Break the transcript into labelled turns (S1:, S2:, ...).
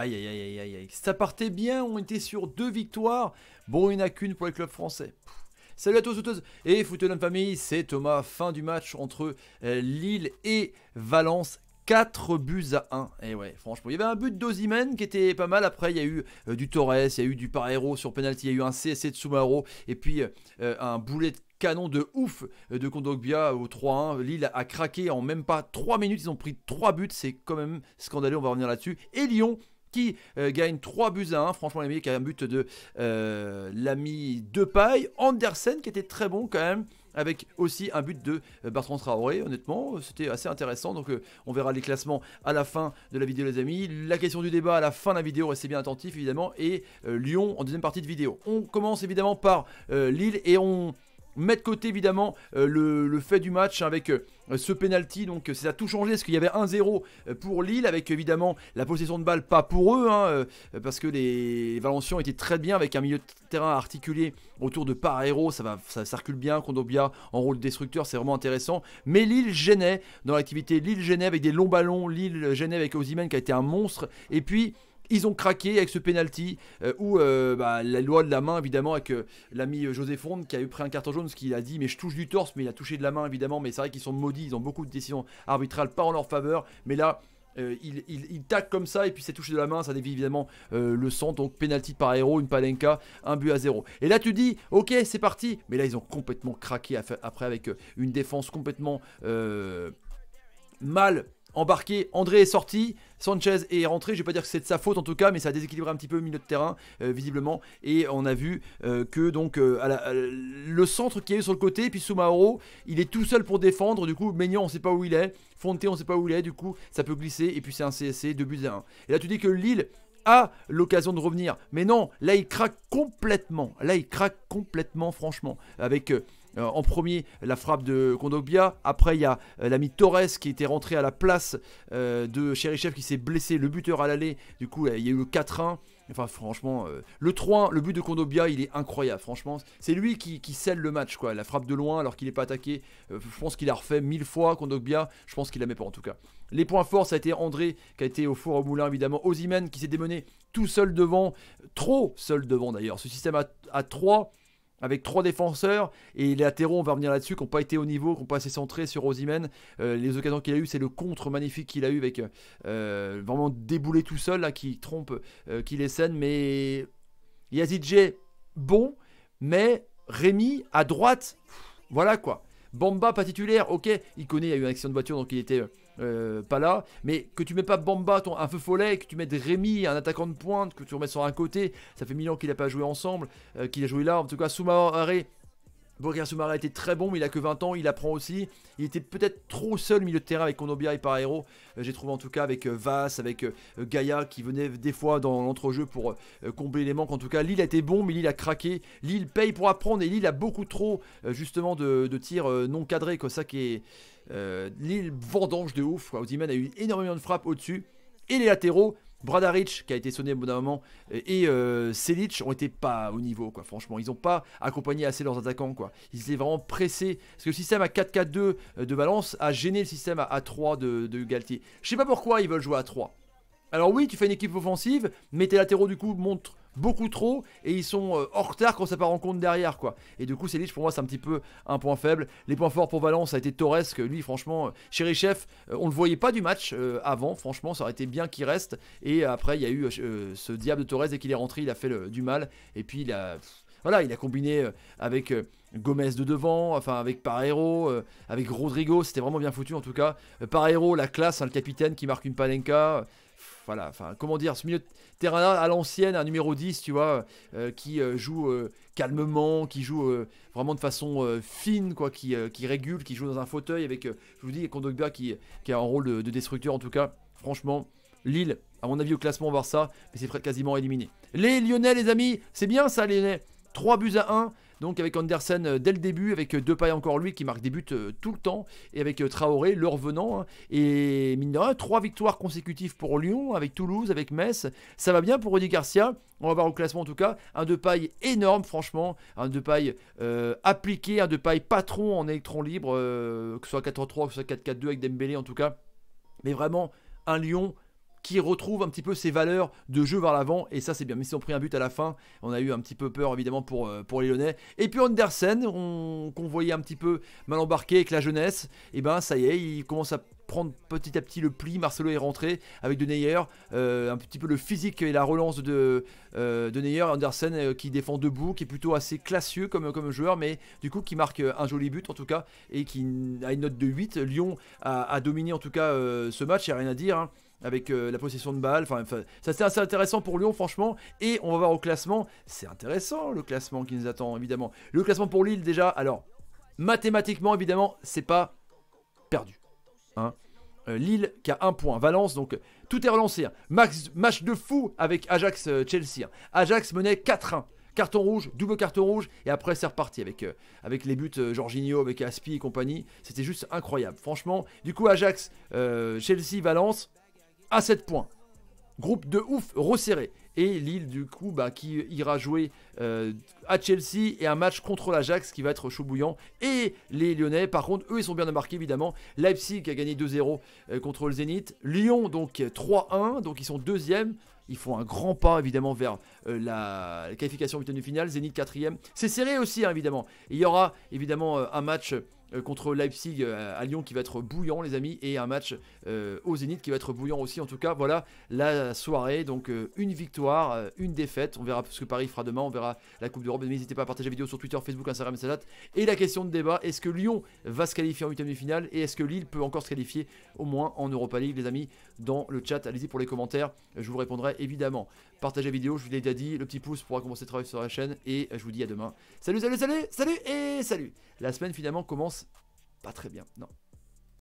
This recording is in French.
S1: Aïe, aïe, aïe, aïe, aïe. Ça partait bien, on était sur deux victoires. Bon, il n'y qu'une pour les clubs français. Salut à tous, toutes et la Famille, c'est Thomas. Fin du match entre euh, Lille et Valence. 4 buts à 1. Et eh ouais, franchement, il y avait un but d'Ozimen qui était pas mal. Après, il y a eu euh, du Torres, il y a eu du Parero sur penalty, il y a eu un CSC de Sumaro et puis euh, un boulet de canon de ouf de Kondogbia au 3-1. Lille a craqué en même pas 3 minutes, ils ont pris 3 buts, c'est quand même scandaleux, on va revenir là-dessus. Et Lyon qui euh, gagne 3 buts à 1. Franchement, les mecs, un but de euh, l'ami Depay. Andersen, qui était très bon quand même, avec aussi un but de euh, Bertrand Traoré. Honnêtement, c'était assez intéressant. Donc, on verra les classements à la fin de la vidéo, les amis. La question du débat à la fin de la vidéo, restez bien attentifs, évidemment. Et Lyon en deuxième partie de vidéo. On commence évidemment par Lille et on mettre côté évidemment euh, le, fait du match avec euh, ce penalty. Donc euh, ça a tout changé parce qu'il y avait 1-0 pour Lille avec évidemment la possession de balle pas pour eux hein, parce que les Valenciens étaient très bien avec un milieu de terrain articulé autour de Parero. Ça va, ça circule bien. Condobia en rôle destructeur, c'est vraiment intéressant. Mais Lille gênait dans l'activité. Lille gênait avec des longs ballons. Lille gênait avec Ozymen qui a été un monstre. Et puis ils ont craqué avec ce penalty euh, ou euh, bah, la loi de la main évidemment avec euh, l'ami José Fond qui a eu pris un carton jaune ce qu'il a dit mais je touche du torse mais il a touché de la main évidemment mais c'est vrai qu'ils sont maudits, ils ont beaucoup de décisions arbitrales pas en leur faveur mais là il, il, comme ça et puis c'est touché de la main, ça dévie évidemment le sang. Donc penalty par héros, une palenka, un but à zéro. Et là tu dis, ok c'est parti, mais là ils ont complètement craqué après avec une défense complètement mal embarqué. André est sorti, Sanchez est rentré. Je vais pas dire que c'est de sa faute en tout cas, mais ça a déséquilibré un petit peu le milieu de terrain euh, visiblement. Et on a vu euh, que donc euh, à le centre qui est sur le côté, puis Soumaoro, il est tout seul pour défendre. Du coup, Maignan, on sait pas où il est. Fonte, on sait pas où il est. Du coup, ça peut glisser. Et puis c'est un CSC 2 buts à 1. Et là, tu dis que Lille a l'occasion de revenir. Mais non, là il craque complètement. Là il craque complètement, franchement. Avec euh, en premier, la frappe de Kondogbia. Après, il y a euh, l'ami Torres qui était rentré à la place euh, de Cherichev qui s'est blessé, le buteur à l'aller. Du coup, il y a eu le 4-1. Enfin, franchement, le 3, le but de Kondogbia il est incroyable. Franchement, c'est lui qui, qui, scelle le match, quoi. La frappe de loin alors qu'il n'est pas attaqué. je pense qu'il a refait mille fois Kondogbia Je pense qu'il la met pas en tout cas. Les points forts, ça a été André qui a été au four au moulin, évidemment. Ozimen qui s'est démené tout seul devant, trop seul devant d'ailleurs. Ce système à, à 3 avec trois défenseurs et les latéraux, on va revenir là-dessus, qui n'ont pas été au niveau, qui n'ont pas assez centré sur Ozymen. Euh, les occasions qu'il a eues, c'est le contre magnifique qu'il a eu avec euh, vraiment déboulé tout seul, là, qui trompe, euh, qui les Mais Yazidje, bon, mais Rémi à droite, voilà quoi. Bamba, pas titulaire, ok, il connaît, il y a eu un accident de voiture, donc il était euh, pas là, mais que tu mets pas Bamba, ton, un feu follet, que tu mets Rémi, un attaquant de pointe, que tu remets sur un côté, ça fait mille ans qu'il n'a pas joué ensemble, euh, qu'il a joué là, en tout cas Soumaré Borja Sumara était très bon, mais il a que 20 ans, il apprend aussi. Il était peut-être trop seul au milieu de terrain avec Konobia et Parero. Euh, j'ai trouvé en tout cas avec euh, Vas, avec euh, Gaïa qui venait des fois dans l'entrejeu pour combler les manques. En tout cas, Lille a été bon, mais Lille a craqué. Lille paye pour apprendre et Lille a beaucoup trop justement de, de tirs non cadrés. Comme Ça qui est. Lille vendange de ouf. a eu énormément de frappes au-dessus. Et les latéraux, Bradaric qui a été sonné au bout moment et, Selic euh, ont été pas au niveau quoi franchement ils n'ont pas accompagné assez leurs attaquants quoi ils étaient vraiment pressés parce que le système à 4-4-2 euh, de balance a gêné le système à, 3 de, de Galtier je sais pas pourquoi ils veulent jouer à 3 alors oui, tu fais une équipe offensive, mais tes latéraux du coup montrent beaucoup trop et ils sont euh, hors en retard quand ça part en compte derrière quoi. Et du coup, Selic pour moi c'est un petit peu un point faible. Les points forts pour Valence ça a été Torres lui franchement, euh, chéri chef, euh, on le voyait pas du match avant, franchement ça aurait été bien qu'il reste et après il y a eu ce diable de Torres et qu'il est rentré, il a fait du mal et puis il a voilà, il a combiné avec Gomez de devant, enfin avec Parero, avec Rodrigo, c'était vraiment bien foutu en tout cas. Parero, la classe, hein, le capitaine qui marque une palenka voilà, enfin, comment dire, ce milieu de terrain à l'ancienne, un numéro 10, tu vois, euh, qui euh, joue euh, calmement, qui joue vraiment de façon fine, quoi, qui, régule, qui joue dans un fauteuil avec, je vous dis, Kondogbia qui, qui a un rôle de, de, destructeur en tout cas. Franchement, Lille, à mon avis, au classement, on va voir ça, mais c'est quasiment éliminé. Les Lyonnais, les amis, c'est bien ça, les Lyonnais. 3 buts à 1. Donc avec Andersen euh, dès le début, avec euh, Depay encore lui qui marque des buts euh, tout le temps, et avec Traoré, le revenant. Hein. et mine trois victoires consécutives pour Lyon, avec Toulouse, avec Metz. Ça va bien pour Rudy Garcia. On va voir au classement en tout cas. Un Depay énorme, franchement. Un Depay paille appliqué, un Depay patron en électron libre, que ce soit 4-3, que ce soit 4-4-2 avec Dembélé en tout cas. Mais vraiment, un Lyon qui retrouve un petit peu ses valeurs de jeu vers l'avant. Et ça, c'est bien. Mais si on pris un but à la fin. On a eu un petit peu peur, évidemment, pour, euh, pour les Lyonnais. Et puis Andersen, qu'on voyait un petit peu mal embarqué avec la jeunesse, et eh ben ça y est, il commence à prendre petit à petit le pli. Marcelo est rentré avec De Neyer, euh, un petit peu le physique et la relance de, euh, de Neyer. Andersen qui défend debout, qui est plutôt assez classieux comme, comme joueur, mais du coup qui marque un joli but en tout cas et qui a une note de 8. Lyon a, dominé en tout cas ce match, il n'y a rien à dire. Hein avec euh, la possession de balle Enfin, ça c'est assez intéressant pour Lyon, franchement. Et on va voir au classement. C'est intéressant le classement qui nous attend, évidemment. Le classement pour Lille, déjà, alors, mathématiquement, évidemment, c'est pas perdu. Hein. Euh, Lille qui a un point. Valence, donc tout est relancé. Hein. Max, match de fou avec Ajax-Chelsea. Euh, hein. Ajax menait 4-1 carton rouge, double carton rouge, et après c'est reparti avec, avec les buts Georginio avec Aspi et compagnie. C'était juste incroyable, franchement. Du coup, Ajax, Chelsea, Valence, à 7 points. Groupe de ouf, resserré. Et Lille, du coup, bah, qui ira jouer euh, à Chelsea et un match contre l'Ajax qui va être chaud bouillant. Et les Lyonnais, par contre, eux, ils sont bien marqués, évidemment. Leipzig a gagné 2-0 euh, contre le Zénith. Lyon, donc 3-1, donc ils sont deuxième, Ils font un grand pas évidemment vers euh, la... qualification du de finale, Zénith quatrième. C'est serré aussi hein, évidemment. il y aura évidemment un match euh, contre Leipzig euh, à Lyon qui va être bouillant les amis et un match euh, au Zénith qui va être bouillant aussi en tout cas voilà la soirée donc une victoire une défaite on verra ce que Paris fera demain on verra la Coupe d'Europe n'hésitez pas à partager la vidéo sur Twitter Facebook Instagram et Salat et la question de débat est-ce que Lyon va se qualifier en huitième de finale et est-ce que Lille peut encore se qualifier au moins en Europa League les amis dans le chat allez-y pour les commentaires je vous répondrai évidemment partagez la vidéo je vous l'ai déjà dit le petit pouce pour commencer le travail sur la chaîne et je vous dis à demain salut salut salut salut et salut la semaine finalement commence pas très bien, non.